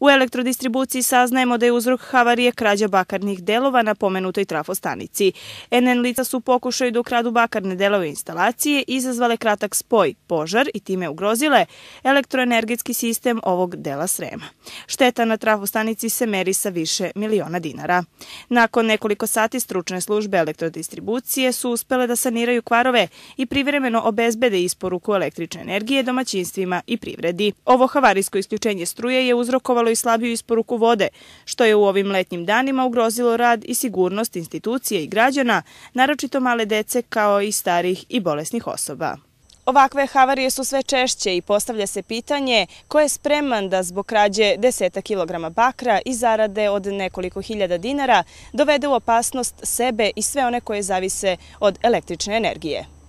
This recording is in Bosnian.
U elektrodistribuciji saznajemo da je uzrok havarije krađa bakarnih delova na pomenutoj trafostanici. NN lica su pokušaju da ukradu bakarne delove instalacije, izazvale kratak spoj, požar i time ugrozile elektroenergetski sistem ovog dela Srema. Šteta na trafostanici se meri sa više miliona dinara. Nakon nekoliko sati stručne službe elektrodistribucije su uspele da saniraju kvarove i privremeno obezbede isporuku električne energije domaćinstvima i privredi. Ovo havarijsko isključenje struje je uzrokovalo i slabiju isporuku vode, što je u ovim letnjim danima ugrozilo rad i sigurnost institucije i građana, naročito male dece kao i starih i bolesnih osoba. Ovakve havarije su sve češće i postavlja se pitanje ko je spreman da zbog krađe 10 kilograma bakra i zarade od nekoliko hiljada dinara dovede u opasnost sebe i sve one koje zavise od električne energije.